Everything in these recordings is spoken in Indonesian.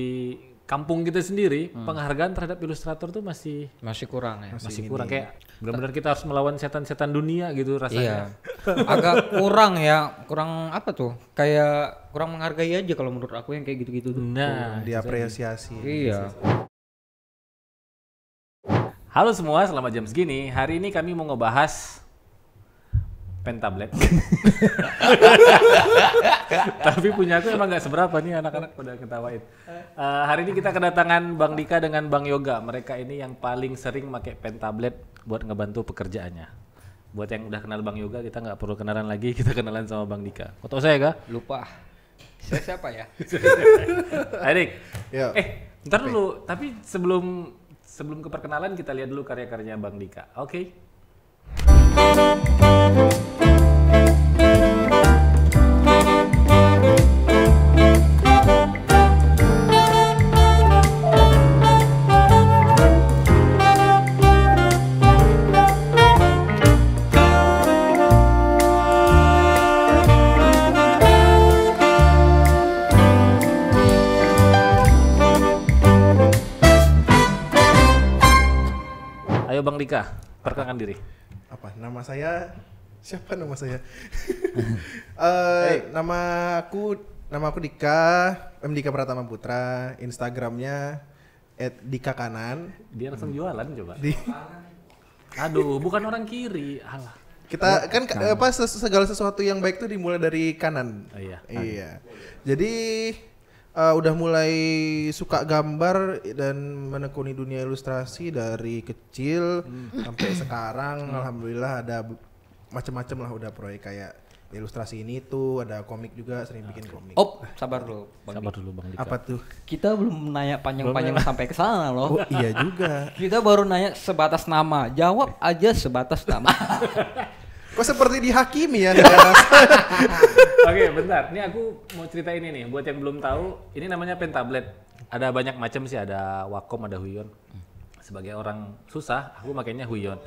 di kampung kita sendiri hmm. penghargaan terhadap ilustrator tuh masih masih kurang ya masih, masih kurang kayak benar-benar kita harus melawan setan-setan dunia gitu rasanya iya. agak kurang ya kurang apa tuh kayak kurang menghargai aja kalau menurut aku yang kayak gitu-gitu tuh nah diapresiasi iya. iya halo semua selamat jam segini hari ini kami mau ngebahas pen tablet. Tapi punya aku emang gak seberapa nih anak-anak pada ketawain. Uh, hari ini kita kedatangan Bang Dika dengan Bang Yoga. Mereka ini yang paling sering pakai pen tablet buat ngebantu pekerjaannya. Buat yang udah kenal Bang Yoga, kita nggak perlu kenalan lagi, kita kenalan sama Bang Dika. Kau saya ga? Lupa. Saya siapa ya? Erik. Ya. eh, ntar dulu. Tapi sebelum sebelum keperkenalan kita lihat dulu karya-karyanya Bang Dika. Oke. Okay. Perkenalkan diri. Apa? Nama saya siapa nama saya? uh, hey. Nama aku nama aku Dika, M Dika Pratama Putra. Instagramnya @dika kanan. Dia langsung hmm. jualan coba. Di Aduh, bukan orang kiri. Allah Kita kan kanan. apa segala sesuatu yang baik itu dimulai dari kanan. Oh, iya. Iya. Jadi uh, udah mulai suka gambar dan menekuni dunia ilustrasi dari kecil hmm. sampai sekarang hmm. alhamdulillah ada macam-macam lah udah proyek kayak ilustrasi ini tuh ada komik juga sering bikin komik. Oh, sabar dulu. Bang sabar dulu Bang Dika. Apa tuh? Kita belum nanya panjang-panjang sampai ke sana loh. Oh, iya juga. Kita baru nanya sebatas nama. Jawab aja sebatas nama. Kok seperti dihakimi ya? Oke, bentar. Ini aku mau cerita ini nih. Buat yang belum tahu, ini namanya pen tablet. Ada banyak macam sih. Ada Wacom, ada Huion. Sebagai orang susah, aku makainya Huion.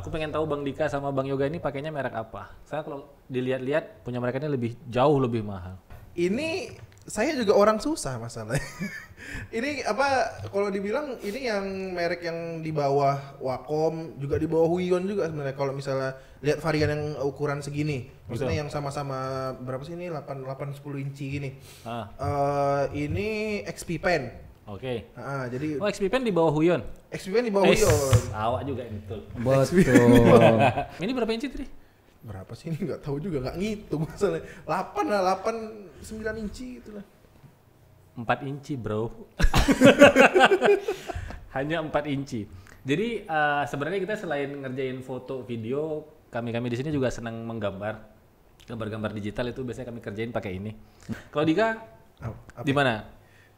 Aku pengen tahu Bang Dika sama Bang Yoga ini pakainya merek apa. Saya kalau dilihat-lihat punya mereka ini lebih jauh lebih mahal. Ini saya juga orang susah masalahnya. ini apa kalau dibilang ini yang merek yang di bawah Wacom juga di bawah Huion juga sebenarnya kalau misalnya lihat varian yang ukuran segini. Maksudnya yang sama-sama berapa sih ini 8 8 10 inci gini. Ah. Uh, ini XP Pen. Oke. Okay. Ah, jadi Oh, XP Pen di bawah Huion. XP Pen di bawah Eish, Huion. Awak juga betul. Betul. ini berapa inci tadi? Berapa sih ini Gak tahu juga gak ngitung masalahnya. 8 lah 8 9 inci gitu lah. 4 inci bro. Hanya 4 inci. Jadi uh, sebenarnya kita selain ngerjain foto, video, kami-kami di sini juga senang menggambar. Gambar-gambar digital itu biasanya kami kerjain pakai ini. Kalau Dika, di mana?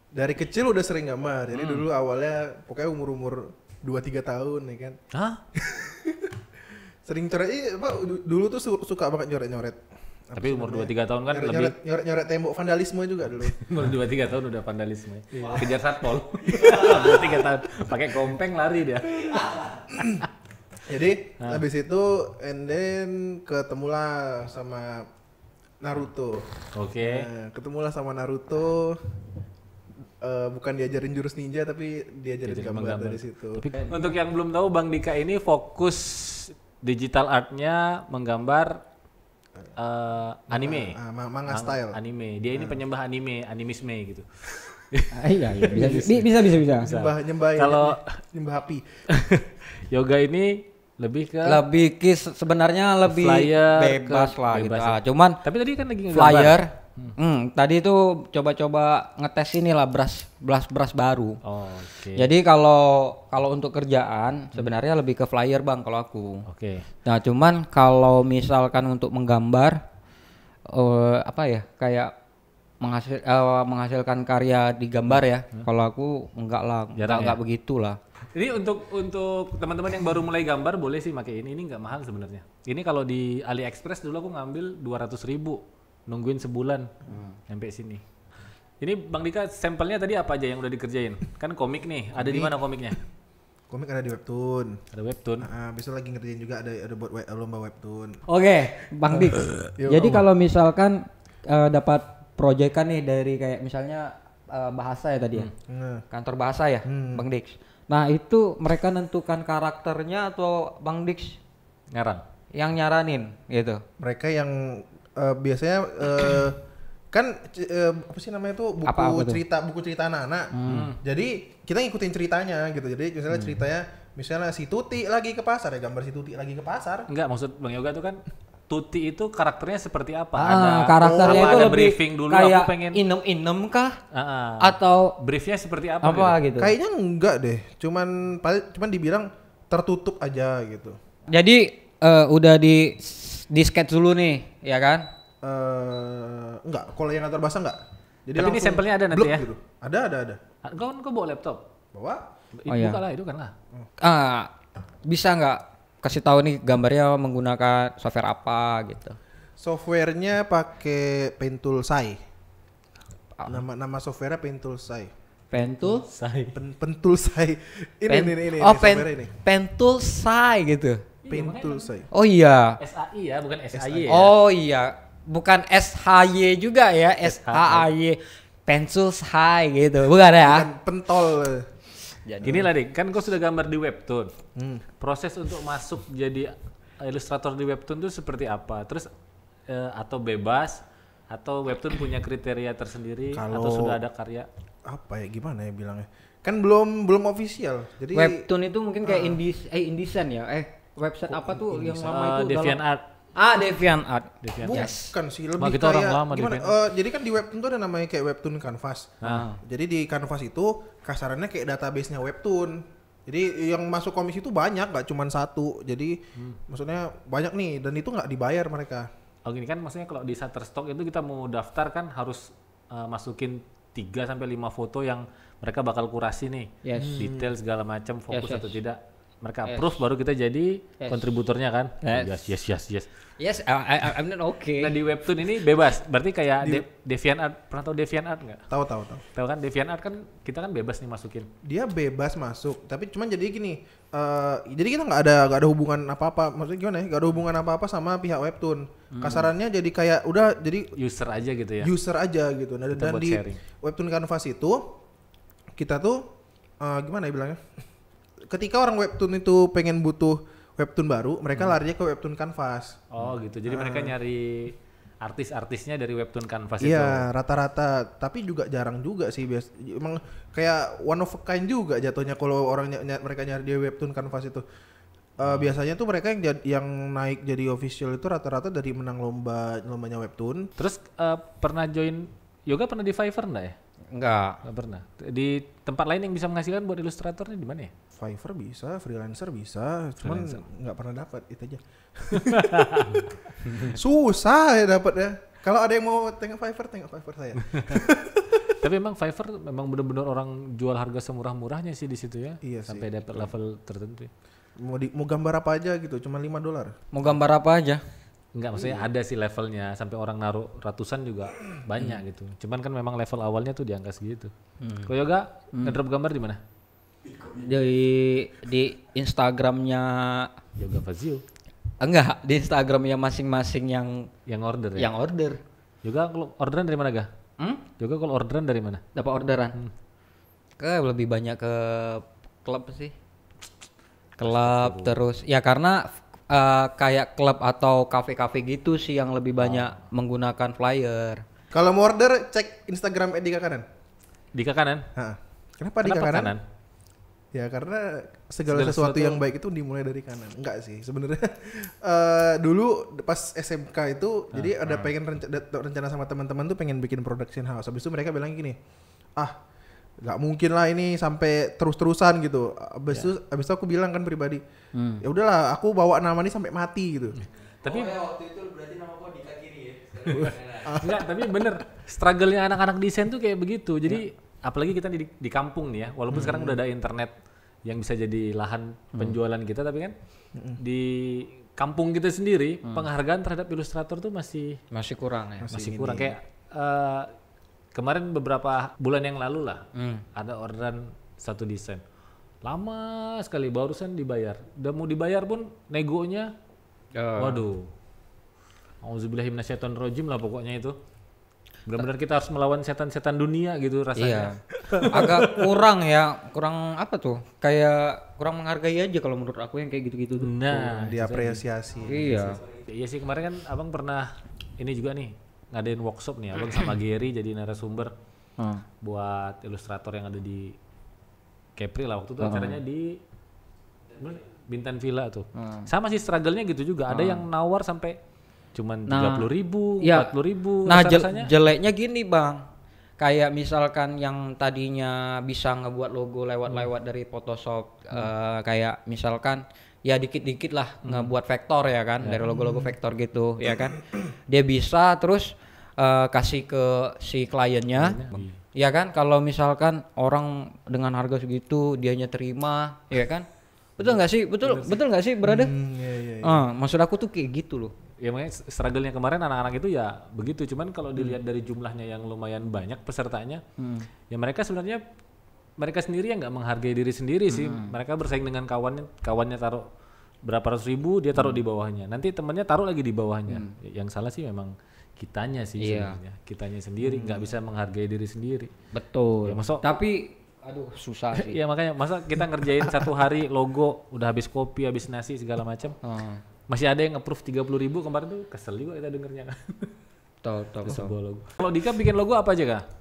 Dari kecil udah sering gambar. Jadi hmm. dulu awalnya pokoknya umur-umur 2-3 tahun ya kan. Hah? sering coret, iya, Pak, dulu tuh suka banget nyoret-nyoret tapi umur dua tiga tahun kan nyoret, lebih... Nyoret, nyoret tembok vandalisme juga dulu. umur dua tiga tahun udah vandalisme. Wow. Kejar satpol. 2-3 tahun. Pakai kompeng lari dia. Jadi nah. habis itu and then ketemulah sama Naruto. Oke. Okay. Nah, ketemulah sama Naruto. Uh, bukan diajarin jurus ninja tapi diajarin, Jadi gambar, gambar dari situ. Tapi, untuk yang belum tahu Bang Dika ini fokus digital artnya menggambar uh, anime. Uh, manga, manga style. Anime. Dia ini ah. penyembah anime, animisme gitu. ah, iya, iya bisa, bisa, bisa, bisa, bisa. Nyembah, nyembah. Kalau nyembah api. yoga ini lebih ke lebih kis sebenarnya lebih flyer bebas ke, lah gitu. bebas gitu. Ah, cuman tapi tadi kan lagi flyer Hmm. hmm. tadi itu coba-coba ngetes inilah beras beras beras baru. Oh, Okay. Jadi kalau kalau untuk kerjaan hmm. sebenarnya lebih ke flyer bang kalau aku. Oke. Okay. Nah cuman kalau misalkan untuk menggambar, uh, apa ya kayak menghasil uh, menghasilkan karya di gambar ya. Hmm. Kalau aku enggak lah, enggak, ya? enggak begitulah. Ini untuk untuk teman-teman yang baru mulai gambar boleh sih pakai ini. Ini enggak mahal sebenarnya. Ini kalau di AliExpress dulu aku ngambil dua ratus ribu nungguin sebulan hmm. sampai sini. Ini Bang Dika sampelnya tadi apa aja yang udah dikerjain? Kan komik nih, ada di mana komiknya? Komik ada di webtoon. Ada webtoon. Uh, ah, besok lagi ngerjain juga ada ada buat web, lomba webtoon. Oke, okay, Bang Dik. Jadi kalau misalkan uh, dapat proyekan nih dari kayak misalnya uh, bahasa ya tadi hmm. ya. Hmm. Iya. Kantor bahasa ya, hmm. Bang Dik. Nah, itu mereka nentukan karakternya atau Bang Dik nyaran? Yang nyaranin gitu. Mereka yang uh, biasanya uh, kan uh, apa sih namanya tuh buku apa, apa cerita itu? buku cerita anak-anak. Hmm. Jadi kita ngikutin ceritanya gitu. Jadi misalnya hmm. ceritanya misalnya si Tuti lagi ke pasar ya gambar si Tuti lagi ke pasar. Enggak maksud Bang Yoga tuh kan Tuti itu karakternya seperti apa? Ah, ada karakternya oh, itu ada lebih briefing dulu kayak aku pengen inem-inem kah? Uh -uh. Atau briefnya seperti apa? Apa gitu? gitu? Kayaknya enggak deh. Cuman cuman dibilang tertutup aja gitu. Jadi uh, udah di di disket dulu nih, ya kan? Uh, enggak, kalau yang kantor basah enggak. Jadi Tapi ini sampelnya ada nanti ya? Gitu. Ada, ada, ada. Ah, kau, kau bawa laptop? Bawa. Oh, iya. Buka lah, itu kan lah. Uh, bisa enggak kasih tahu nih gambarnya menggunakan software apa gitu? Softwarenya pakai Tool Sai. Ah. Nama nama softwarenya Tool Sai. Pentul? Sai. pentul Sai. Ini, Pen, ini, ini, oh, ini, oh, pen, ini. Pentul Sai gitu. Iya, Pintu iya, Oh iya. SAI ya, bukan SAY. Ya. Oh iya, bukan SHY juga ya, SHAY. Pencils High gitu, bukan ya? Bukan pentol. Jadi inilah deh, kan kau sudah gambar di webtoon. Hmm. Proses untuk masuk jadi ilustrator di webtoon itu seperti apa? Terus eh, atau bebas atau webtoon punya kriteria tersendiri Kalo... atau sudah ada karya? Apa ya gimana ya bilangnya? Kan belum belum official. Jadi webtoon itu mungkin kayak uh. Ah. indis eh indisan ya. Eh website apa tuh yang lama ah, itu? Ah, Deviant Art. Ah, Devian Art. Bukan sih, lebih Makin kayak orang lama, gimana? Uh, jadi kan di webtoon tuh ada namanya kayak webtoon canvas. Ah. Jadi di canvas itu kasarannya kayak database-nya webtoon. Jadi yang masuk komisi itu banyak, gak cuma satu. Jadi hmm. maksudnya banyak nih, dan itu nggak dibayar mereka. Oh gini kan, maksudnya kalau di Shutterstock itu kita mau daftar kan harus uh, masukin 3 sampai lima foto yang mereka bakal kurasi nih, yes. detail segala macam, fokus yes, yes. atau tidak mereka yes. baru kita jadi yes. kontributornya kan oh, yes. yes yes yes yes yes I, I, I'm not okay nah di webtoon ini bebas berarti kayak di... de Art pernah tau DeviantArt Art nggak tahu tahu tahu tahu kan DeviantArt Art kan kita kan bebas nih masukin dia bebas masuk tapi cuman jadi gini uh, jadi kita nggak ada nggak ada hubungan apa apa maksudnya gimana ya nggak ada hubungan apa apa sama pihak webtoon hmm. kasarannya jadi kayak udah jadi user aja gitu ya user aja gitu nah, kita dan di sharing. webtoon canvas itu kita tuh uh, gimana ya bilangnya ketika orang webtoon itu pengen butuh webtoon baru, mereka hmm. larinya ke webtoon kanvas. Oh gitu. Jadi uh. mereka nyari artis-artisnya dari webtoon kanvas iya, itu. Iya, rata-rata. Tapi juga jarang juga sih bias. Emang kayak one of a kind juga jatuhnya kalau orang ny ny mereka nyari di webtoon kanvas itu. Uh, hmm. biasanya tuh mereka yang yang naik jadi official itu rata-rata dari menang lomba lombanya webtoon. Terus uh, pernah join yoga pernah di Fiverr enggak ya? Enggak. Enggak pernah. Di tempat lain yang bisa menghasilkan buat ilustratornya di mana ya? Fiverr bisa, freelancer bisa, cuman nggak pernah dapat itu aja. Susah ya dapat ya. Kalau ada yang mau tengok Fiverr, tengok Fiverr saya. Tapi emang Fiverr memang benar-benar orang jual harga semurah-murahnya sih di situ ya. Iya sampai dapat level tertentu. Mau di, mau gambar apa aja gitu, cuma 5 dolar. Mau gambar apa aja? Enggak maksudnya hmm. ada sih levelnya sampai orang naruh ratusan juga banyak gitu. Cuman kan memang level awalnya tuh di segitu. Hmm. Kau yoga hmm. ngedrop gambar di mana? di di Instagramnya Yoga Fazio. Enggak, di Instagramnya masing-masing yang yang order ya. Yang order. juga kalau orderan dari mana, Ga? Hmm? Juga kalau orderan dari mana? Dapat orderan. Hmm. Ke lebih banyak ke klub sih. Klub terus ya karena uh, kayak klub atau kafe-kafe gitu sih yang lebih oh. banyak oh. menggunakan flyer. Kalau mau order cek Instagram Dika Kanan. Dika Kanan? Ha. Kenapa, Kenapa Dika Kanan? kanan? Ya karena segala, segala sesuatu, sesuatu yang baik itu dimulai dari kanan. Enggak sih sebenarnya. uh, dulu pas SMK itu uh, jadi ada ah. pengen rencana, rencana sama teman-teman tuh pengen bikin production house. Habis itu mereka bilang gini, "Ah, nggak mungkin lah ini sampai terus-terusan gitu. Abis ya. itu abis itu aku bilang kan pribadi, hmm. ya udahlah aku bawa nama ini sampai mati gitu. Tapi oh, ya, waktu itu berarti nama kau di kiri ya. Enggak, tapi bener strugglenya anak-anak desain tuh kayak begitu. Jadi ya. apalagi kita di, di kampung nih ya, walaupun hmm. sekarang udah ada internet yang bisa jadi lahan hmm. penjualan kita tapi kan hmm. di kampung kita sendiri hmm. penghargaan terhadap ilustrator tuh masih masih kurang ya. Masih, masih kurang ya. kayak uh, Kemarin beberapa bulan yang lalu lah hmm. ada orderan satu desain. Lama sekali barusan dibayar. Udah mau dibayar pun negonya uh. waduh. Auzubillahiminasyaiton rojim lah pokoknya itu. Benar-benar kita harus melawan setan-setan dunia gitu rasanya. Iya. Agak kurang ya, kurang apa tuh? Kayak kurang menghargai aja kalau menurut aku yang kayak gitu-gitu tuh. Nah, diapresiasi. Iya. Iya sih kemarin kan Abang pernah ini juga nih ngadain workshop nih abang sama Gary jadi narasumber hmm. buat ilustrator yang ada di Capri lah waktu itu hmm. acaranya di Bintan Villa tuh hmm. sama sih struggle-nya gitu juga ada hmm. yang nawar sampai cuman nah, tiga puluh ribu ya. puluh ribu nah jel jeleknya gini bang kayak misalkan yang tadinya bisa ngebuat logo lewat-lewat hmm. dari Photoshop hmm. uh, kayak misalkan ya dikit-dikit lah hmm. ngebuat vektor ya kan ya. dari logo-logo vektor gitu hmm. ya kan dia bisa terus uh, kasih ke si kliennya hmm. ya kan kalau misalkan orang dengan harga segitu dianya terima ya kan betul nggak sih betul betul nggak sih berada hmm, ya, ya, ya. Uh, maksud aku tuh kayak gitu loh ya makanya struggle-nya kemarin anak-anak itu ya begitu cuman kalau hmm. dilihat dari jumlahnya yang lumayan banyak pesertanya hmm. ya mereka sebenarnya mereka sendiri yang nggak menghargai diri sendiri sih. Hmm. Mereka bersaing dengan kawannya, kawannya taruh berapa ratus ribu, dia taruh hmm. di bawahnya. Nanti temennya taruh lagi di bawahnya. Hmm. Ya, yang salah sih memang kitanya sih yeah. sebenarnya. Kitanya sendiri nggak hmm. bisa menghargai diri sendiri. Betul. Ya, masuk, Tapi aduh susah sih. ya makanya masa kita ngerjain satu hari logo udah habis kopi, habis nasi segala macam. Hmm. Masih ada yang approve tiga puluh ribu kemarin tuh kesel juga kita dengernya. Tahu tahu. Kalau Dika bikin logo apa aja kak?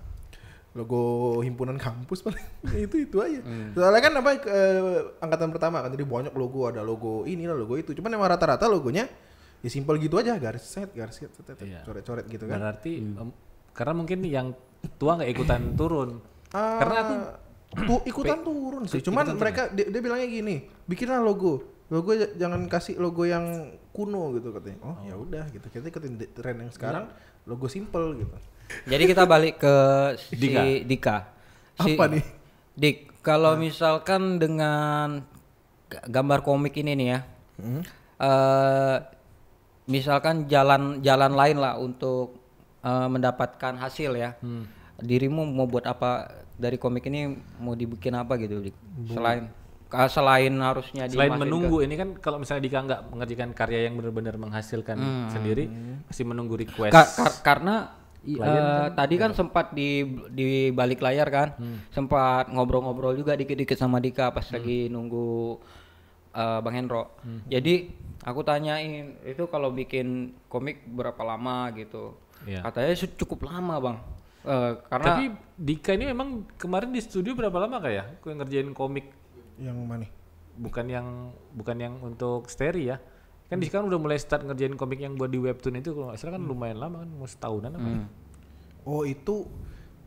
logo himpunan kampus paling itu itu aja hmm. soalnya kan apa eh, angkatan pertama kan jadi banyak logo ada logo ini lah logo itu cuman emang rata-rata logonya ya simpel gitu aja garis set garis set set, iya. coret-coret gitu kan berarti hmm. um, karena mungkin yang tua nggak ikutan eh, turun uh, karena aku tu, ikutan turun sih cuman ikutan mereka dia, dia bilangnya gini bikinlah logo logo jangan kasih logo yang kuno gitu katanya oh, ya oh. ya udah gitu kita ikutin tren yang sekarang iya. logo simple gitu jadi kita balik ke si Dika. Dika. Si Apa nih? Dik, kalau hmm. misalkan dengan gambar komik ini nih ya. Hmm? Uh, misalkan jalan jalan lain lah untuk uh, mendapatkan hasil ya. Hmm. Dirimu mau buat apa dari komik ini mau dibikin apa gitu Dik? Bu. Selain ah, selain harusnya selain menunggu ke. ini kan kalau misalnya Dika nggak mengerjakan karya yang benar-benar menghasilkan hmm. sendiri masih menunggu request. Ka kar karena uh, tadi kan iya. sempat di di balik layar kan, hmm. sempat ngobrol-ngobrol juga dikit-dikit sama Dika pas hmm. lagi nunggu uh, Bang Hendro. Hmm. Jadi aku tanyain itu kalau bikin komik berapa lama gitu. Yeah. Katanya cukup lama bang. Uh, karena tapi Dika ini memang kemarin di studio berapa lama kayak? Kau ya? ngerjain komik? Yang mana? Bukan yang bukan yang untuk steri ya? kan hmm. sekarang udah mulai start ngerjain komik yang buat di webtoon itu kalau nggak salah kan hmm. lumayan lama kan mau setahunan apa ya? oh itu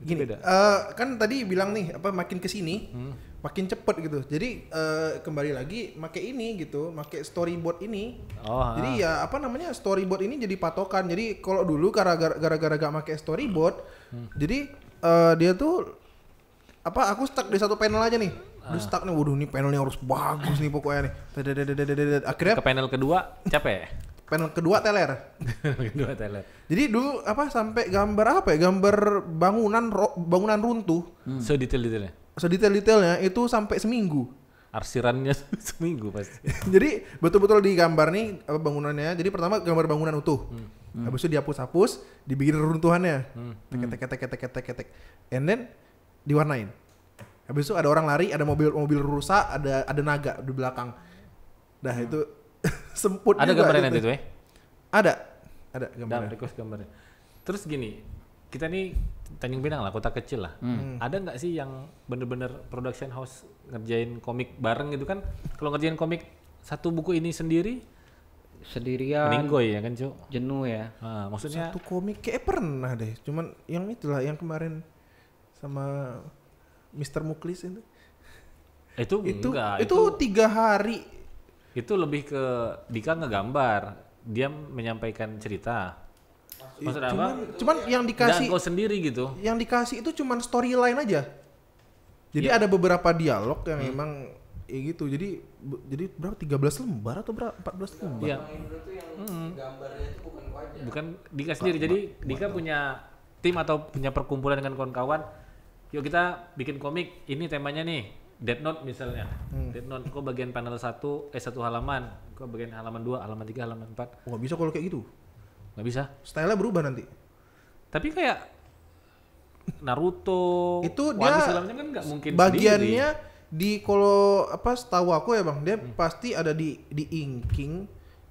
gini itu beda. Uh, kan tadi bilang nih apa makin kesini hmm. makin cepet gitu jadi uh, kembali lagi make ini gitu make storyboard ini oh, jadi ha. ya apa namanya storyboard ini jadi patokan jadi kalau dulu gara-gara gara-gara gak make storyboard hmm. jadi uh, dia tuh apa aku stuck di satu panel aja nih udah stuck nih waduh nih panelnya harus bagus nih pokoknya nih akhirnya ke panel kedua capek ya? panel kedua teler kedua teler jadi dulu apa sampai gambar apa ya gambar bangunan ro, bangunan runtuh hmm. sedetail so detailnya sedetail so detailnya itu sampai seminggu arsirannya seminggu pasti jadi betul-betul digambar nih apa bangunannya jadi pertama gambar bangunan utuh hmm. Hmm. Habis itu dihapus-hapus, dibikin runtuhannya. Hmm. Tek tek tek tek tek tek tek. And then diwarnain. Habis itu ada orang lari, ada mobil mobil rusak, ada ada naga di belakang. Dah hmm. itu semput Ada gambarnya nanti tuh eh? ya? Ada. Ada gambarnya. Dan request gambarnya. Terus gini, kita nih Tanjung Pinang lah, kota kecil lah. Hmm. hmm. Ada nggak sih yang bener-bener production house ngerjain komik bareng gitu kan? Kalau ngerjain komik satu buku ini sendiri, sendirian meninggoy ya kan cu jenuh ya nah, maksudnya satu komik kayak pernah deh cuman yang itulah yang kemarin sama Mr. Muklis itu? Itu itu, enggak, itu itu tiga hari. Itu lebih ke Dika ngegambar, dia menyampaikan cerita. Iya, Maksud cuman, apa? Cuman yang dikasih sendiri gitu. Yang dikasih itu cuman storyline aja. Jadi ya. ada beberapa dialog yang hmm. emang ya gitu. Jadi jadi berapa 13 lembar atau berapa belas lembar? Iya. Hmm. bukan wajah. Bukan Dika sendiri. jadi Dika punya tim atau punya perkumpulan dengan kawan-kawan yuk kita bikin komik ini temanya nih Dead Note misalnya. Hmm. Dead Note kok bagian panel satu eh satu halaman, kok bagian halaman dua halaman tiga halaman empat nggak bisa kalau kayak gitu. nggak bisa. style berubah nanti. Tapi kayak Naruto itu dia kan gak mungkin bagiannya sendiri. di kalau apa setahu aku ya Bang, dia hmm. pasti ada di di inking,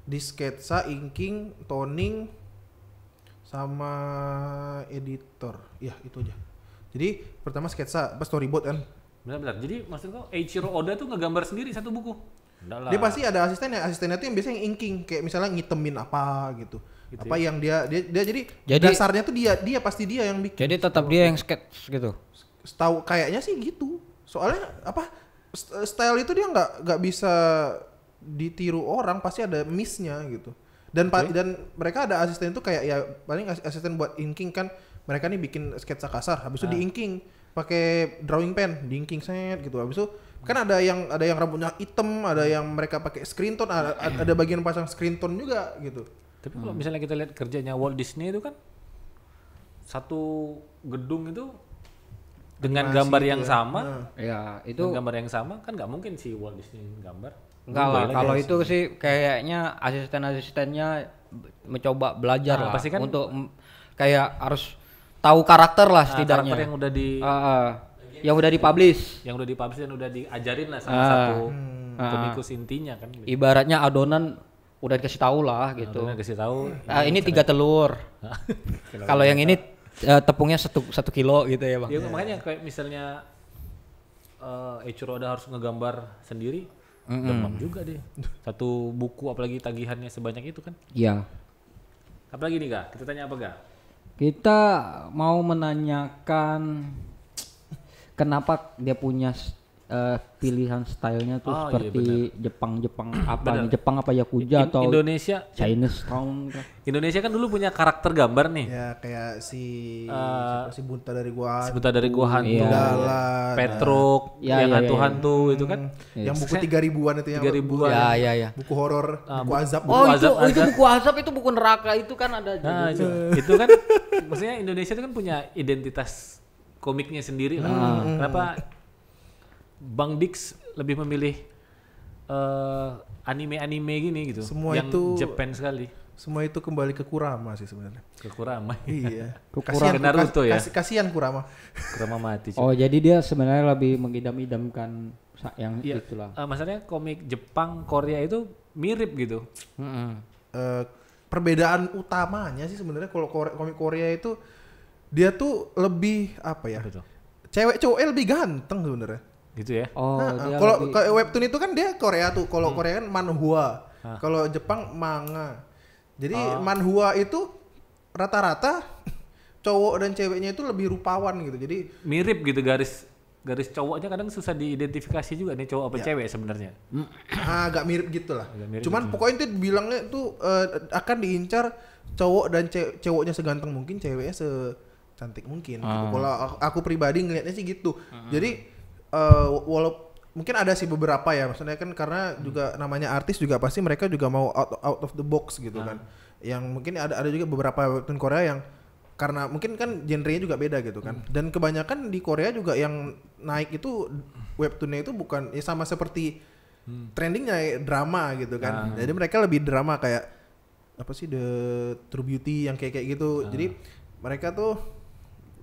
di sketsa, inking, toning sama editor. Ya, itu aja jadi pertama sketsa, apa storyboard kan? Benar-benar. Jadi maksud gua Eiichiro Oda tuh ngegambar sendiri satu buku. lah. Dia pasti ada asistennya. Asistennya tuh yang biasanya yang inking, kayak misalnya ngitemin apa gitu. gitu apa ya? yang dia, dia dia jadi, jadi dasarnya tuh dia dia pasti dia yang bikin. Jadi tetap dia yang sketch gitu. Tahu kayaknya sih gitu. Soalnya apa style itu dia nggak nggak bisa ditiru orang pasti ada missnya gitu dan okay. dan mereka ada asisten tuh kayak ya paling asisten buat inking kan mereka nih bikin sketsa kasar habis itu nah. diinking pakai drawing pen diinking set gitu habis itu kan ada yang ada yang rambutnya hitam ada yang mereka pakai screen tone ada, hmm. ada bagian pasang screen tone juga gitu tapi kalau hmm. misalnya kita lihat kerjanya Walt Disney itu kan satu gedung itu dengan Masih gambar gitu yang ya. sama ya itu gambar yang sama kan nggak mungkin si Walt Disney gambar enggak lah kalau ya. itu sih. sih kayaknya asisten-asistennya mencoba belajar nah, lah pasti kan untuk kayak harus tahu karakter lah ah, setidaknya. Karakter yang udah di uh, uh, yang udah dipublish, yang udah dipublish dan udah diajarin lah sama uh, satu hmm. pemikus intinya kan. Gitu. Ibaratnya adonan udah dikasih tahu lah gitu. Udah dikasih tahu. Uh, ini iya, tiga iya. telur. Kalau yang ini uh, tepungnya satu satu kilo gitu ya bang. Ya, makanya kayak misalnya uh, eh, Echuro udah harus ngegambar sendiri, mm -hmm. demam juga deh. Satu buku apalagi tagihannya sebanyak itu kan. Iya. Apalagi nih kak, kita tanya apa kak? Kita mau menanyakan kenapa dia punya uh, pilihan stylenya tuh oh, iya, seperti iya Jepang-Jepang apa nih Jepang apa ya In atau Indonesia Chinese Town Indonesia kan dulu punya karakter gambar nih ya kayak si uh, eh, si bunta dari gua si bunta dari gua hantu iya. iya. iya. Petruk ya, yang hantu-hantu iya. itu kan yang hmm. yang buku tiga ribuan itu yang tiga ribuan ya, ya, ya. buku horor uh, buku azab buku oh azab, itu, azab. itu buku azab itu buku neraka itu kan ada nah, itu, itu kan maksudnya Indonesia itu kan punya identitas komiknya sendiri lah hmm. kenapa Bang Dix lebih memilih uh, anime-anime gini gitu. Semua yang itu Japan sekali. Semua itu kembali ke Kurama sih sebenarnya. Ya. Iya. Ke Kurama. Iya. ke Kurama. Kasian, Naruto ya. Kas, kasihan Kurama. Kurama mati. Cuman. Oh, jadi dia sebenarnya lebih mengidam-idamkan yang iya. itulah. Uh, maksudnya komik Jepang, Korea itu mirip gitu. Mm -hmm. uh, perbedaan utamanya sih sebenarnya kalau komik Korea itu dia tuh lebih apa ya? Betul. Cewek cowoknya lebih ganteng sebenarnya gitu ya. Oh, nah, kalau lebih... webtoon itu kan dia Korea tuh. Kalau hmm. Korea kan manhwa. Ah. Kalau Jepang manga. Jadi oh. manhwa itu rata-rata cowok dan ceweknya itu lebih rupawan gitu. Jadi mirip gitu garis garis cowoknya kadang susah diidentifikasi juga nih cowok apa ya. cewek sebenarnya. Hmm. Ah, agak mirip gitu lah. Agak mirip Cuman gitu. pokoknya itu bilangnya tuh eh, uh, akan diincar cowok dan ce cowoknya seganteng mungkin, ceweknya secantik mungkin. Hmm. Gitu. Ah. Kalau aku pribadi ngelihatnya sih gitu. Hmm. Jadi uh, walaupun mungkin ada sih beberapa ya maksudnya kan karena hmm. juga namanya artis juga pasti mereka juga mau out, out of the box gitu nah. kan yang mungkin ada ada juga beberapa webtoon Korea yang karena mungkin kan genrenya juga beda gitu kan hmm. dan kebanyakan di Korea juga yang naik itu webtoonnya itu bukan ya sama seperti hmm. trendingnya drama gitu kan nah. jadi mereka lebih drama kayak apa sih the True Beauty yang kayak kayak gitu nah. jadi mereka tuh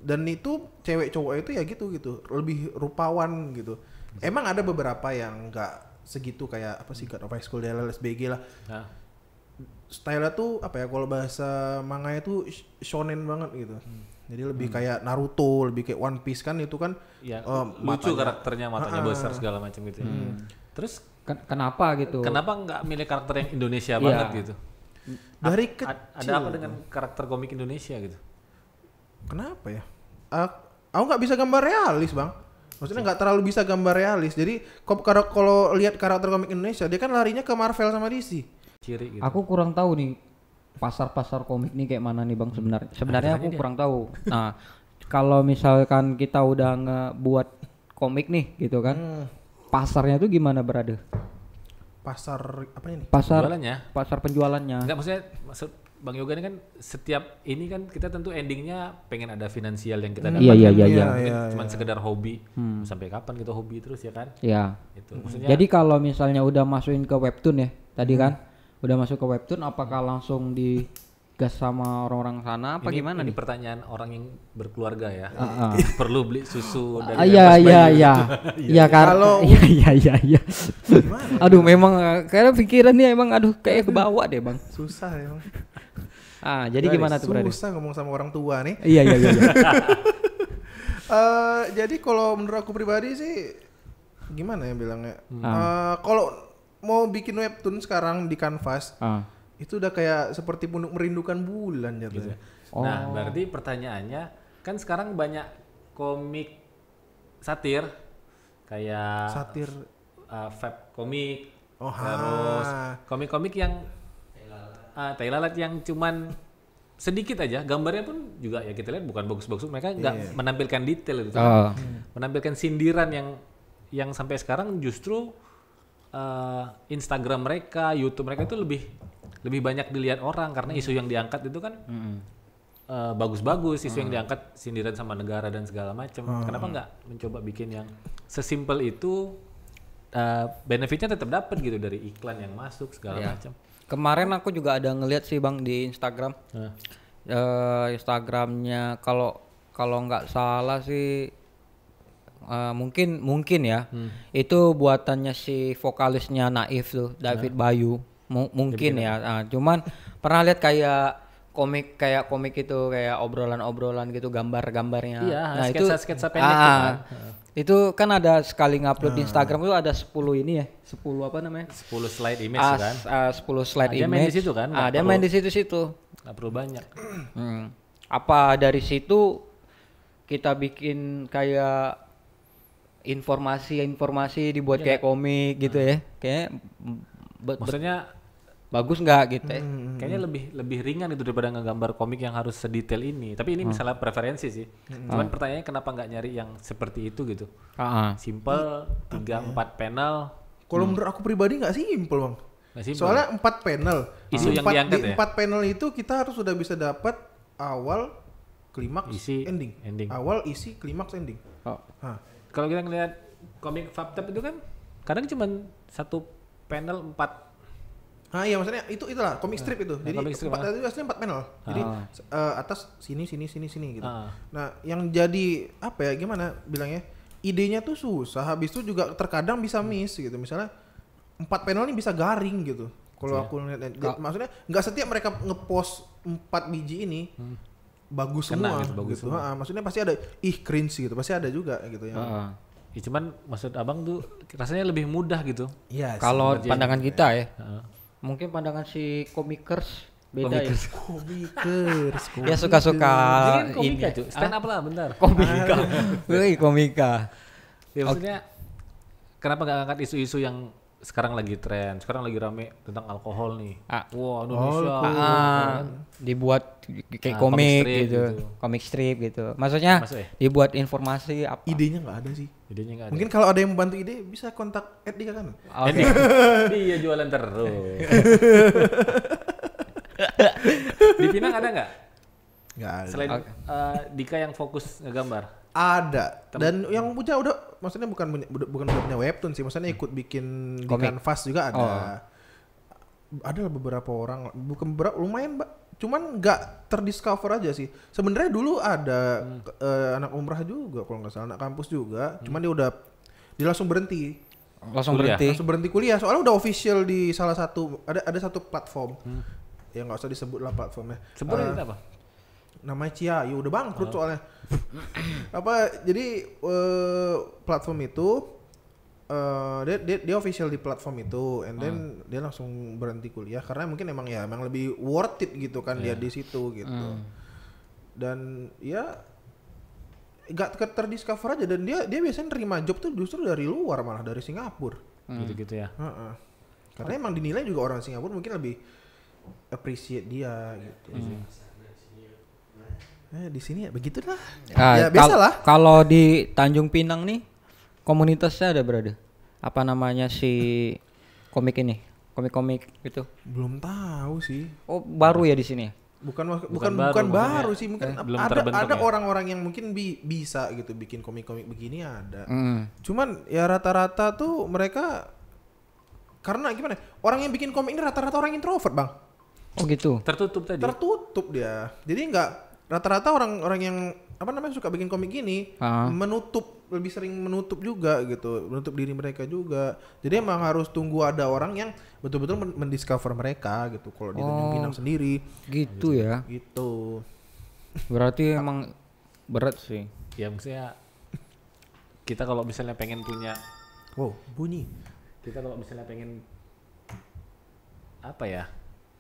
dan itu cewek cowok itu ya gitu gitu lebih rupawan gitu emang ada beberapa yang nggak segitu kayak apa sih God of High School dan sbg lah nah. style tuh apa ya kalau bahasa manga itu shonen banget gitu hmm. Jadi lebih hmm. kayak Naruto, lebih kayak One Piece kan itu kan ya, um, lucu matanya. karakternya, matanya besar segala macam gitu. Ya. Hmm. hmm. Terus Ken- kenapa gitu? Kenapa nggak milih karakter yang Indonesia iya. banget gitu? Dari kecil. Ada apa dengan karakter komik Indonesia gitu? kenapa ya? Uh, aku nggak bisa gambar realis bang. Maksudnya nggak terlalu bisa gambar realis. Jadi kalau kalau lihat karakter komik Indonesia, dia kan larinya ke Marvel sama DC. Ciri gitu. Aku kurang tahu nih pasar-pasar komik nih kayak mana nih bang sebenarnya. Sebenarnya aku dia. kurang tahu. Nah kalau misalkan kita udah ngebuat komik nih gitu kan, hmm. pasarnya tuh gimana berada? Pasar apa ini? Pasar penjualannya. Pasar penjualannya. Enggak maksudnya maksud Bang Yoga ini kan setiap ini kan kita tentu endingnya pengen ada finansial yang kita hmm. dapat. Iya iya iya. iya. Cuman iya. sekedar hobi. Hmm. Sampai kapan kita gitu hobi terus ya kan? Iya. Itu. Maksudnya, Jadi kalau misalnya udah masukin ke webtoon ya tadi hmm. kan, udah masuk ke webtoon apakah langsung di gas sama orang-orang sana apa ini, gimana ini pertanyaan orang yang berkeluarga ya uh, uh. perlu beli susu ah, dari uh, iya iya iya iya kalau iya iya iya ya. aduh memang eh, karena pikirannya emang aduh kayak kebawa deh bang susah ya ah jadi Dari, gimana tuh berarti susah ngomong sama orang tua nih iya iya iya, iya. uh, jadi kalau menurut aku pribadi sih gimana ya bilangnya hmm. uh, kalau mau bikin webtoon sekarang di kanvas uh itu udah kayak seperti merindukan bulan ya gitu. Nah, oh. Nah, berarti pertanyaannya kan sekarang banyak komik satir kayak satir uh, fab komik oh, terus komik-komik yang uh, ah, tai yang cuman sedikit aja gambarnya pun juga ya kita lihat bukan bagus-bagus mereka nggak yeah. menampilkan detail gitu ah. menampilkan sindiran yang yang sampai sekarang justru uh, Instagram mereka YouTube mereka itu lebih lebih banyak dilihat orang karena isu yang diangkat itu kan bagus eh, bagus-bagus uh, isu hmm. yang diangkat sindiran sama negara dan segala macam. Hmm. Kenapa nggak mencoba bikin yang sesimpel itu uh, benefitnya tetap dapat gitu dari iklan yang masuk segala yeah. macam. Kemarin aku juga ada ngelihat sih bang di Instagram, huh. uh, eh, Instagramnya kalau kalau nggak salah sih uh, mungkin mungkin ya hmm. itu buatannya si vokalisnya Naif tuh David nah. Bayu M mungkin ya, ya. Uh, cuman pernah lihat kayak komik kayak komik itu kayak obrolan-obrolan gitu gambar-gambarnya. Iya, nah, sketsa, sketsa ah, pendek gitu kan. ah, kan. Itu kan ada sekali ngupload ah. Instagram itu ada 10 ini ya, 10 apa namanya? 10 slide image ah, kan. Ah, uh, 10 slide ada image. Ada kan? main di situ kan? ada main di situ-situ. nggak perlu banyak. Hmm. Apa dari situ kita bikin kayak informasi-informasi dibuat iya, gitu hmm. ya. kayak komik hmm. gitu ya. Kayak maksudnya bagus nggak gitu ya. Hmm, hmm, hmm. Kayaknya lebih lebih ringan itu daripada ngegambar komik yang harus sedetail ini. Tapi ini hmm. misalnya preferensi sih. Hmm. Cuman pertanyaannya kenapa nggak nyari yang seperti itu gitu? Uh -huh. Simple tiga hmm. empat panel. Kalau hmm. menurut aku pribadi nggak simple bang. Gak simple. Soalnya empat panel. Isu di yang empat, diangkat ya. Empat panel itu kita harus sudah bisa dapat awal klimaks isi ending. ending. Awal isi klimaks ending. Oh. Kalau kita ngelihat komik Fab itu kan kadang cuma satu panel empat Ah iya maksudnya itu itulah komik strip nah, itu. Nah, jadi comic strip, empat, ah. itu aslinya empat panel. Jadi ah. uh, atas sini sini sini sini gitu. Ah. Nah, yang jadi apa ya gimana bilangnya? Idenya tuh susah. Habis itu juga terkadang bisa hmm. miss gitu. Misalnya empat panel ini bisa garing gitu. Kalau iya. aku lihat eh, maksudnya nggak setiap mereka ngepost empat biji ini hmm. bagus Kena, semua gitu. Bagus gitu. Semua. Ha, ah, maksudnya pasti ada ih cringe gitu. Pasti ada juga gitu yang ah, ah. Ya, cuman maksud abang tuh rasanya lebih mudah gitu. Iya. Yes, Kalau pandangan kita ya. Ah mungkin pandangan si komikers beda komikers. ya. Komikers, komikers. ya suka-suka. Ini itu Stand up lah bentar. Komika. Wih, komika. Ya, maksudnya kenapa nggak angkat isu-isu yang sekarang lagi tren, sekarang lagi rame tentang alkohol nih. Ah. Wah, wow, Indonesia. Kan. dibuat kayak ah, komik, strip gitu. gitu, komik strip gitu. Maksudnya Maksudnya? dibuat informasi apa? Idenya nggak ada sih. Idenya gak ada. Mungkin kalau ada yang membantu ide bisa kontak Edika kan. Okay. Dia jualan terus. Di Pinang ada nggak? Nggak ada. Selain uh, Dika yang fokus ngegambar. Ada. Temen. Dan yang punya udah maksudnya bukan punya, bukan bukannya punya webtoon sih, maksudnya ikut bikin di kanvas juga ada. Oh. Ada beberapa orang, bukan beberapa, lumayan mbak. Cuman nggak terdiscover aja sih. Sebenarnya dulu ada hmm. uh, anak umrah juga, kalau nggak salah anak kampus juga. Hmm. Cuman dia udah dia langsung berhenti langsung kuliah. berhenti langsung berhenti kuliah soalnya udah official di salah satu ada ada satu platform hmm. ya nggak usah disebut lah platformnya sebenarnya uh, apa namanya Cia ya udah bangkrut oh. soalnya apa jadi uh, platform itu uh, dia, dia dia official di platform itu and then hmm. dia langsung berhenti kuliah karena mungkin emang ya emang lebih worth it gitu kan yeah. dia iya. di situ gitu Mm. dan ya gak terdiscover aja dan dia dia biasanya nerima job tuh justru dari luar malah dari Singapura Mm. gitu gitu ya uh-uh. karena emang dinilai juga orang Singapura mungkin lebih appreciate dia gitu hmm. Eh, di sini ya begitu lah. Nah, ya biasa lah. Kalau di Tanjung Pinang nih komunitasnya ada berada. Apa namanya si komik ini? Komik-komik gitu. Belum tahu sih. Oh, baru ya di sini? Ya? Bukan bukan bukan baru, bukan baru sih, ya, mungkin eh, ada ada ya? orang-orang yang mungkin bi bisa gitu bikin komik-komik begini ada. Mm. Cuman ya rata-rata tuh mereka karena gimana? Ya? Orang yang bikin komik ini rata-rata orang introvert, Bang. Oh gitu. Tertutup tadi. Tertutup dia. Jadi nggak rata-rata orang-orang yang apa namanya suka bikin komik gini uh-huh. menutup lebih sering menutup juga gitu menutup diri mereka juga jadi emang harus tunggu ada orang yang betul-betul mendiscover mereka gitu kalau di oh, Pinang sendiri gitu, gitu, ya gitu berarti emang berat sih ya maksudnya kita kalau misalnya pengen punya wow bunyi kita kalau misalnya pengen apa ya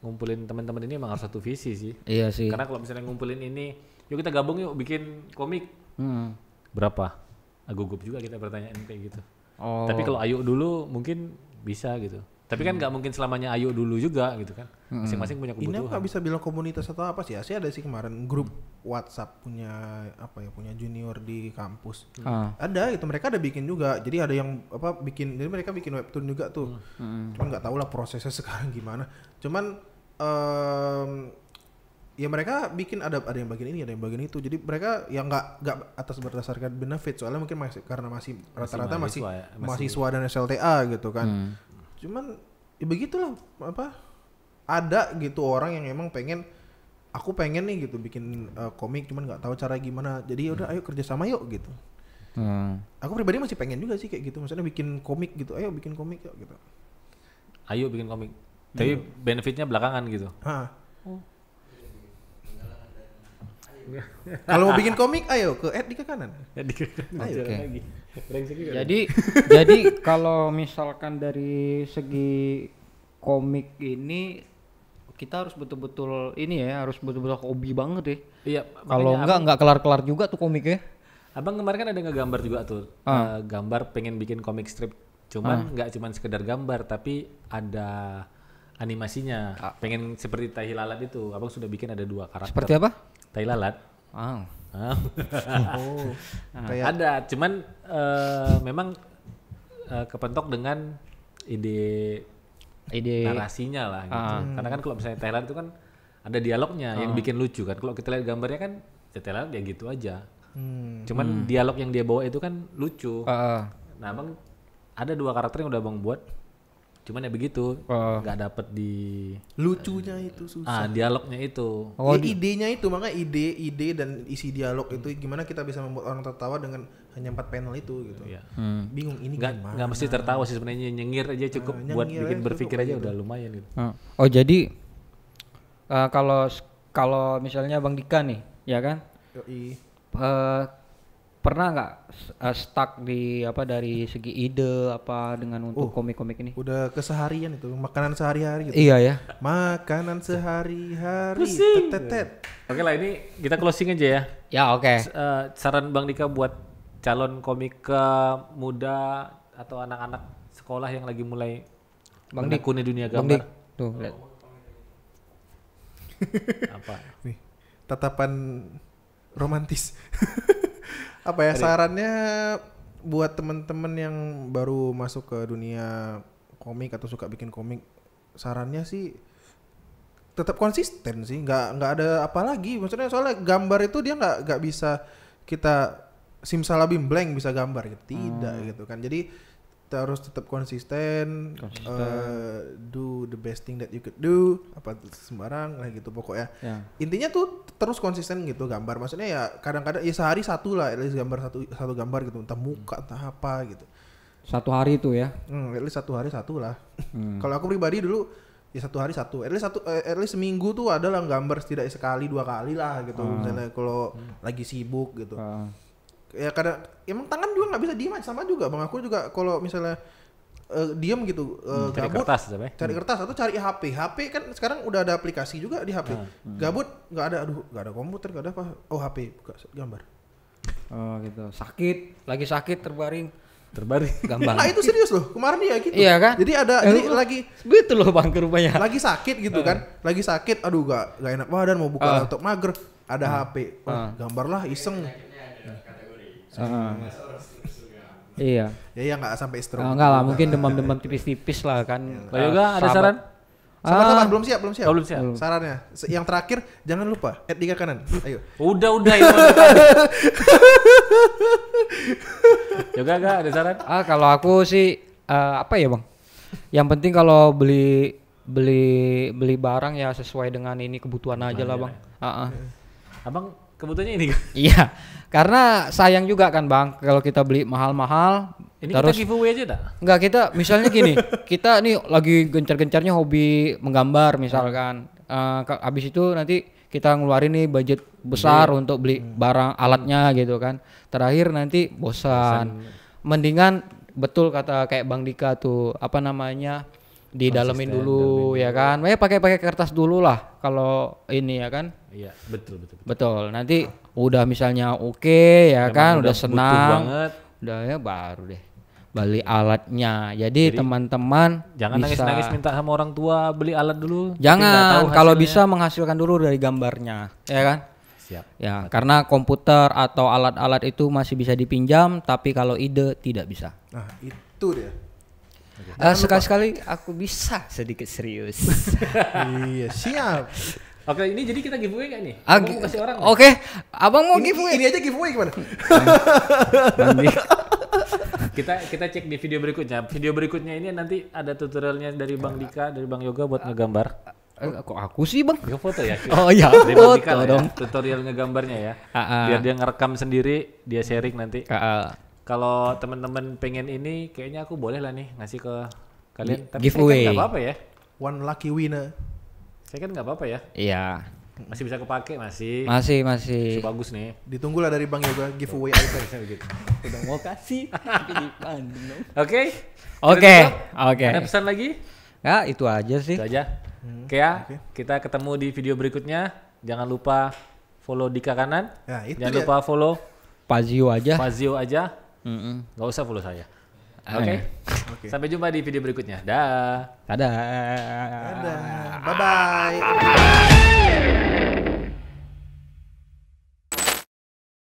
ngumpulin teman-teman ini emang harus satu visi sih. Iya sih. Karena kalau misalnya ngumpulin ini, yuk kita gabung yuk bikin komik. Hmm. Berapa? Gugup juga kita bertanya kayak gitu. Oh. Tapi kalau Ayu dulu mungkin bisa gitu. Tapi kan hmm. nggak hmm. mungkin selamanya ayo dulu juga gitu kan. Hmm. Masing-masing punya kebutuhan. Ini nggak bisa bilang komunitas atau apa sih? Ya, saya ada sih kemarin grup WhatsApp punya apa ya punya junior di kampus. Hmm. Ada gitu mereka ada bikin juga. Jadi ada yang apa bikin jadi mereka bikin webtoon juga tuh. Hmm. Cuman nggak tahu lah prosesnya sekarang gimana. Cuman um, ya mereka bikin ada ada yang bagian ini ada yang bagian itu jadi mereka yang nggak nggak atas berdasarkan benefit soalnya mungkin masih karena masih rata-rata masih, masih mahasiswa, ya, masih mahasiswa dan SLTA gitu kan hmm cuman ya begitulah apa ada gitu orang yang emang pengen aku pengen nih gitu bikin uh, komik cuman nggak tahu cara gimana jadi ya udah hmm. ayo sama yuk gitu hmm. aku pribadi masih pengen juga sih kayak gitu maksudnya bikin komik gitu ayo bikin komik yuk gitu ayo bikin komik tapi benefitnya belakangan gitu ha. Kalau mau bikin komik, ayo ke Ed di ke kanan. Ed di ke kanan. Ayo okay. lagi. jadi jadi kalau misalkan dari segi komik ini kita harus betul-betul ini ya harus betul-betul hobi banget ya. Iya. Kalau enggak enggak kelar-kelar juga tuh komik ya? Abang kemarin kan ada nggak gambar juga tuh. Uh, gambar pengen bikin komik strip. Cuman ah. nggak uh. cuman sekedar gambar tapi ada animasinya. Ah. Pengen seperti tai lalat itu. Abang sudah bikin ada dua karakter. Seperti apa? Tai lalat. Ah. Oh. oh. Ada, cuman uh, memang uh, kepentok dengan ide ide narasinya lah gitu. Ah. Karena kan kalau misalnya lalat itu kan ada dialognya yang ah. bikin lucu kan. Kalau kita lihat gambarnya kan ya lalat ya gitu aja. Hmm. Cuman hmm. dialog yang dia bawa itu kan lucu. Uh. Nah, abang ada dua karakter yang udah abang buat cuman ya begitu oh. nggak uh. dapet di lucunya uh, itu susah ah dialognya itu oh, ya, idenya itu makanya ide ide dan isi dialog itu gimana kita bisa membuat orang tertawa dengan hanya empat panel itu gitu ya. hmm. bingung ini nggak gimana? nggak mesti tertawa sih sebenarnya nyengir aja nah, cukup nah, buat bikin berpikir aja gitu. udah lumayan gitu uh. oh jadi uh, kalau kalau misalnya bang Dika nih ya kan Yoi. Uh, pernah nggak uh, stuck di apa dari segi ide apa dengan untuk oh, komik-komik ini? Udah keseharian itu makanan sehari-hari. Gitu. Iya ya. Makanan sehari-hari. Tetetet. Oke lah ini kita closing aja ya. Ya oke. Okay. Uh, eh, saran Bang Dika buat calon komika muda atau anak-anak sekolah yang lagi mulai Bang menekuni dunia gambar. Bang Dik. Tuh lihat. Apa? Nih tatapan romantis. apa ya sarannya buat temen-temen yang baru masuk ke dunia komik atau suka bikin komik sarannya sih tetap konsisten sih nggak nggak ada apa lagi maksudnya soalnya gambar itu dia nggak nggak bisa kita simsalabim blank bisa gambar gitu tidak hmm. gitu kan jadi harus tetap konsisten, konsisten. Uh, do the best thing that you could do apa sembarang lah gitu pokoknya yeah. intinya tuh terus konsisten gitu gambar maksudnya ya kadang-kadang ya sehari satu lah at least gambar satu satu gambar gitu entah muka hmm. entah apa gitu satu hari itu ya hmm, at least satu hari satu lah hmm. kalau aku pribadi dulu ya satu hari satu at least satu eh, at least seminggu tuh adalah gambar setidaknya sekali dua kali lah gitu uh. misalnya kalau hmm. lagi sibuk gitu uh ya karena emang tangan juga nggak bisa diem sama juga bang aku juga kalau misalnya uh, diem gitu uh, hmm, cari gabut, kertas sampai. Ya? cari hmm. kertas atau cari HP HP kan sekarang udah ada aplikasi juga di HP hmm, hmm. gabut nggak ada aduh nggak ada komputer nggak ada apa oh HP buka gambar oh gitu sakit lagi sakit terbaring terbaring gambar nah itu serius loh kemarin ya gitu iya kan jadi ada eh, jadi lagi gitu loh bang ke rumahnya lagi sakit gitu eh. kan lagi sakit aduh gak gak enak badan mau buka uh. laptop mager ada uh. HP oh, uh. gambarlah iseng Uh, iya. Ya ya nggak sampai stroke. Nah, enggak lah, mungkin demam-demam tipis-tipis lah kan. Iya. Lo juga ada saran? Sahabat ah. belum siap, belum siap. Oh, belum siap. Belum. Sarannya, yang terakhir jangan lupa add tiga kanan. Ayo. udah, udah ya. Juga gak ada saran? Ah, kalau aku sih uh, apa ya, Bang? Yang penting kalau beli beli beli barang ya sesuai dengan ini kebutuhan aja Banyak lah, Bang. Ya. Uh -uh. Abang kebutuhannya ini. Iya. Karena sayang juga kan Bang kalau kita beli mahal-mahal ini terus, kita giveaway aja dah. Enggak, kita misalnya gini, kita nih lagi gencar-gencarnya hobi menggambar misalkan. Uh, habis itu nanti kita ngeluarin nih budget besar hmm. untuk beli hmm. barang alatnya hmm. gitu kan. Terakhir nanti bosan. bosan. Mendingan betul kata kayak Bang Dika tuh, apa namanya? didalemin dulu, ya dulu ya kan. Ya pakai-pakai kertas dulu lah kalau ini ya kan Iya, betul, betul betul. Betul. Nanti udah misalnya oke okay, ya Emang kan, udah, udah senang. Banget. Udah ya baru deh beli alatnya. Jadi, teman-teman jangan nangis-nangis minta sama orang tua beli alat dulu. Jangan, kalau bisa menghasilkan dulu dari gambarnya, ya kan? Siap. Ya, Betul. karena komputer atau alat-alat itu masih bisa dipinjam, tapi kalau ide tidak bisa. Nah, itu dia. Uh, Sekali-sekali aku bisa sedikit serius. iya, siap. Oke, ini jadi kita giveaway gak nih? Ah, kasih orang. Oke, okay. Abang mau ini, giveaway. Ini aja giveaway gimana? kita kita cek di video berikutnya. Video berikutnya ini nanti ada tutorialnya dari Bang Dika, dari Bang Yoga buat ngegambar. Eh, kok aku sih bang? Ya foto ya. Oh iya. Dari foto Dika ya, dong. Ya, tutorial ngegambarnya ya. Ah, ah. Biar dia ngerekam sendiri, dia sharing nanti. Ah, Kalau teman-teman pengen ini, kayaknya aku boleh lah nih ngasih ke kalian. Tapi giveaway. Kan apa-apa ya. One lucky winner. Saya kan nggak apa-apa ya. Iya. Masih bisa kepake masih. Masih masih. Masih bagus nih. Ditunggulah dari Bang Yoga giveaway item gitu. Udah mau kasih Oke. Oke. Oke. Ada pesan lagi? Ya, itu aja sih. Itu aja. Hmm. Oke ya. Okay. Kita ketemu di video berikutnya. Jangan lupa follow Dika Kanan. Ya, itu Jangan dia. lupa follow Fazio aja. Fazio aja. Mm -mm. Gak usah follow saya. Oke. Okay. okay. Sampai jumpa di video berikutnya. Dah. Dadah. Dadah. Bye bye.